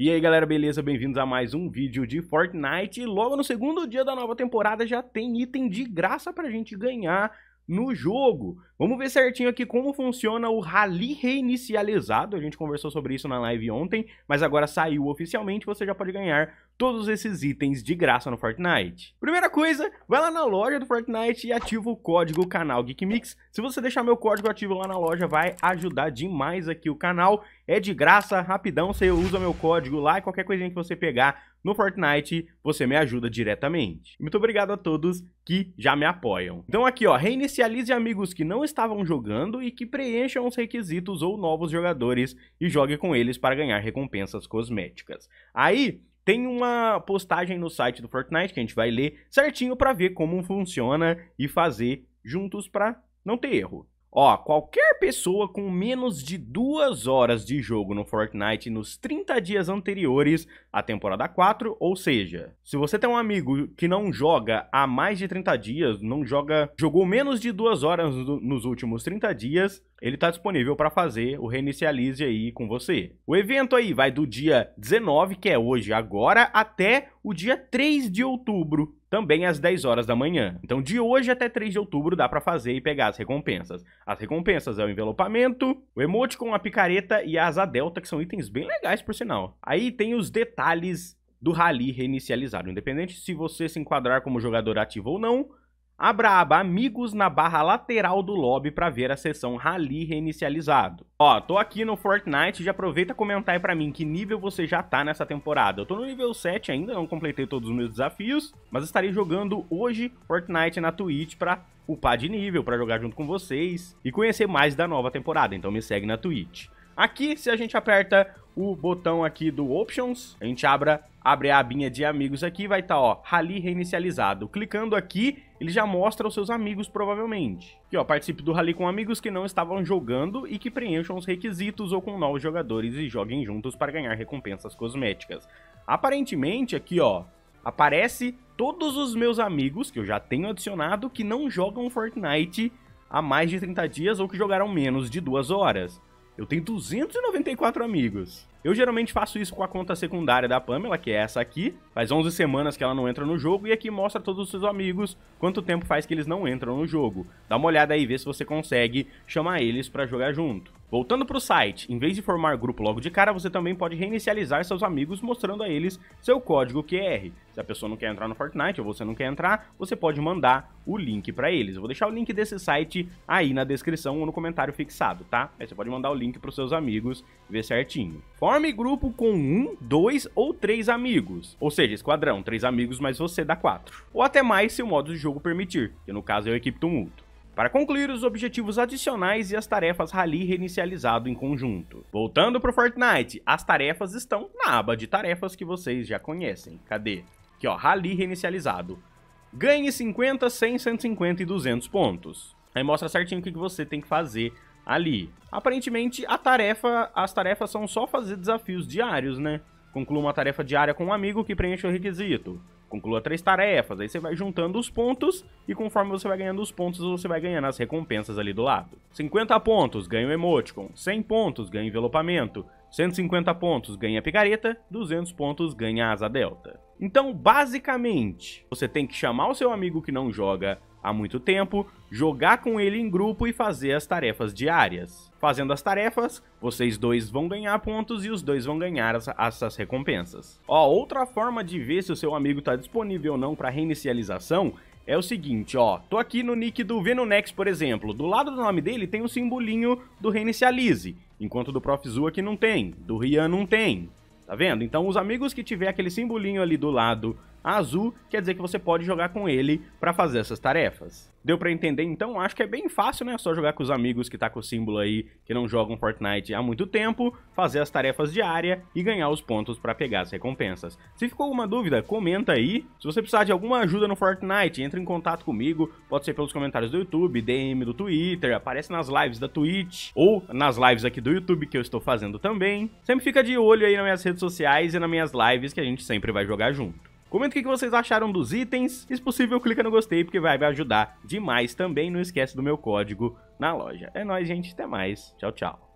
E aí galera, beleza? Bem-vindos a mais um vídeo de Fortnite. logo no segundo dia da nova temporada já tem item de graça pra gente ganhar no jogo. Vamos ver certinho aqui como funciona o rally reinicializado. A gente conversou sobre isso na live ontem, mas agora saiu oficialmente, você já pode ganhar todos esses itens de graça no Fortnite. Primeira coisa, vai lá na loja do Fortnite e ativa o código canal GeekMix. Se você deixar meu código ativo lá na loja, vai ajudar demais aqui o canal. É de graça, rapidão, você usa meu código lá e qualquer coisinha que você pegar no Fortnite, você me ajuda diretamente. Muito obrigado a todos que já me apoiam. Então aqui ó, reinicialize amigos que não estavam jogando e que preencham os requisitos ou novos jogadores e jogue com eles para ganhar recompensas cosméticas. Aí, tem uma postagem no site do Fortnite que a gente vai ler certinho para ver como funciona e fazer juntos para não ter erro. Ó, qualquer pessoa com menos de duas horas de jogo no Fortnite nos 30 dias anteriores à temporada 4, ou seja, se você tem um amigo que não joga há mais de 30 dias, não joga, jogou menos de duas horas nos últimos 30 dias, ele está disponível para fazer o reinicialize aí com você. O evento aí vai do dia 19, que é hoje agora, até o dia 3 de outubro, também às 10 horas da manhã. Então de hoje até 3 de outubro dá para fazer e pegar as recompensas. As recompensas é o envelopamento, o emote com a picareta e a asa delta, que são itens bem legais por sinal. Aí tem os detalhes do rally reinicializado, independente se você se enquadrar como jogador ativo ou não, Abra a aba Amigos na barra lateral do lobby para ver a seção Rally reinicializado. Ó, tô aqui no Fortnite, já aproveita comentar aí pra mim que nível você já tá nessa temporada. Eu tô no nível 7 ainda, não completei todos os meus desafios, mas estarei jogando hoje Fortnite na Twitch pra upar de nível, pra jogar junto com vocês e conhecer mais da nova temporada, então me segue na Twitch. Aqui, se a gente aperta o botão aqui do Options, a gente abra, abre a abinha de amigos aqui, vai estar, tá, ó, Rally reinicializado. Clicando aqui, ele já mostra aos seus amigos, provavelmente. Que ó, participe do rally com amigos que não estavam jogando e que preencham os requisitos ou com novos jogadores e joguem juntos para ganhar recompensas cosméticas. Aparentemente, aqui ó, aparece todos os meus amigos que eu já tenho adicionado que não jogam Fortnite há mais de 30 dias ou que jogaram menos de duas horas. Eu tenho 294 amigos. Eu geralmente faço isso com a conta secundária da Pamela, que é essa aqui. Faz 11 semanas que ela não entra no jogo e aqui mostra todos os seus amigos quanto tempo faz que eles não entram no jogo. Dá uma olhada aí e vê se você consegue chamar eles para jogar junto. Voltando para o site, em vez de formar grupo logo de cara, você também pode reinicializar seus amigos mostrando a eles seu código QR. Se a pessoa não quer entrar no Fortnite ou você não quer entrar, você pode mandar o link para eles. Eu vou deixar o link desse site aí na descrição ou no comentário fixado, tá? Aí você pode mandar o link para seus amigos ver certinho. Forme grupo com um, dois ou três amigos, ou seja, esquadrão, três amigos mais você dá quatro, ou até mais se o modo de jogo permitir, que no caso é o equipe tumulto para concluir os objetivos adicionais e as tarefas rally reinicializado em conjunto. Voltando para o Fortnite, as tarefas estão na aba de tarefas que vocês já conhecem. Cadê? Aqui ó, rally reinicializado. Ganhe 50, 100, 150 e 200 pontos. Aí mostra certinho o que você tem que fazer ali. Aparentemente, a tarefa, as tarefas são só fazer desafios diários, né? Conclua uma tarefa diária com um amigo que preenche o requisito. Conclua três tarefas, aí você vai juntando os pontos e conforme você vai ganhando os pontos, você vai ganhando as recompensas ali do lado. 50 pontos, ganha o emoticon. 100 pontos, ganha envelopamento. 150 pontos ganha picareta, 200 pontos ganha asa delta. Então, basicamente, você tem que chamar o seu amigo que não joga há muito tempo, jogar com ele em grupo e fazer as tarefas diárias. Fazendo as tarefas, vocês dois vão ganhar pontos e os dois vão ganhar as, essas recompensas. Ó, outra forma de ver se o seu amigo está disponível ou não para reinicialização é o seguinte, ó, tô aqui no nick do Venonex, por exemplo, do lado do nome dele tem um simbolinho do reinicialize. Enquanto do Prof. Zu aqui não tem, do Rian não tem, tá vendo? Então os amigos que tiver aquele simbolinho ali do lado azul quer dizer que você pode jogar com ele para fazer essas tarefas. Deu para entender então? Acho que é bem fácil, né? É só jogar com os amigos que tá com o símbolo aí, que não jogam Fortnite há muito tempo, fazer as tarefas diárias e ganhar os pontos para pegar as recompensas. Se ficou alguma dúvida, comenta aí. Se você precisar de alguma ajuda no Fortnite, entre em contato comigo, pode ser pelos comentários do YouTube, DM do Twitter, aparece nas lives da Twitch ou nas lives aqui do YouTube que eu estou fazendo também. Sempre fica de olho aí nas minhas redes sociais e nas minhas lives que a gente sempre vai jogar junto. Comenta o que vocês acharam dos itens. Se possível, clica no gostei, porque vai me ajudar demais também. Não esquece do meu código na loja. É nóis, gente. Até mais. Tchau, tchau.